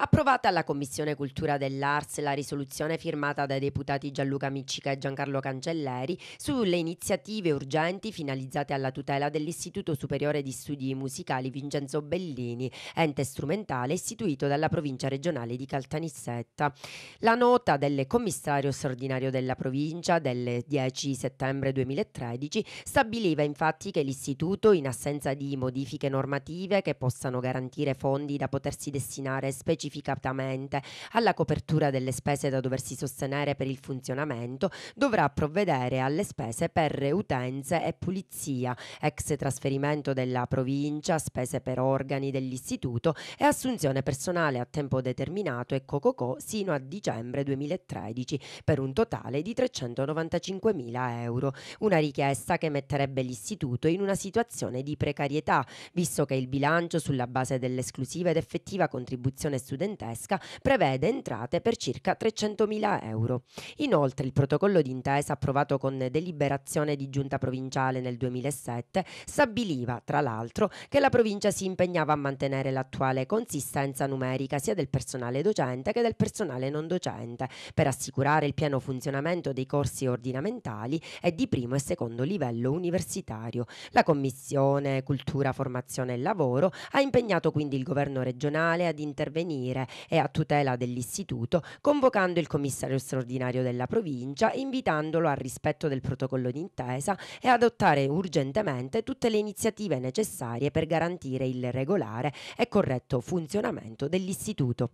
Approvata alla Commissione Cultura dell'Ars la risoluzione firmata dai deputati Gianluca Miccica e Giancarlo Cancelleri sulle iniziative urgenti finalizzate alla tutela dell'Istituto Superiore di Studi Musicali Vincenzo Bellini, ente strumentale istituito dalla provincia regionale di Caltanissetta. La nota del commissario straordinario della provincia del 10 settembre 2013 stabiliva infatti che l'istituto, in assenza di modifiche normative che possano garantire fondi da potersi destinare specificamente specificatamente alla copertura delle spese da doversi sostenere per il funzionamento, dovrà provvedere alle spese per utenze e pulizia, ex trasferimento della provincia, spese per organi dell'istituto e assunzione personale a tempo determinato e cococò sino a dicembre 2013 per un totale di 395.000 euro. Una richiesta che metterebbe l'istituto in una situazione di precarietà, visto che il bilancio sulla base dell'esclusiva ed effettiva contribuzione studentesca studentesca prevede entrate per circa 300.000 euro. Inoltre il protocollo d'intesa approvato con deliberazione di giunta provinciale nel 2007 stabiliva, tra l'altro, che la provincia si impegnava a mantenere l'attuale consistenza numerica sia del personale docente che del personale non docente per assicurare il pieno funzionamento dei corsi ordinamentali e di primo e secondo livello universitario. La Commissione Cultura, Formazione e Lavoro ha impegnato quindi il governo regionale ad intervenire parere e a tutela dell'istituto, convocando il commissario straordinario della provincia, invitandolo al rispetto del protocollo d'intesa e adottare urgentemente tutte le iniziative necessarie per garantire il regolare e corretto funzionamento dell'istituto.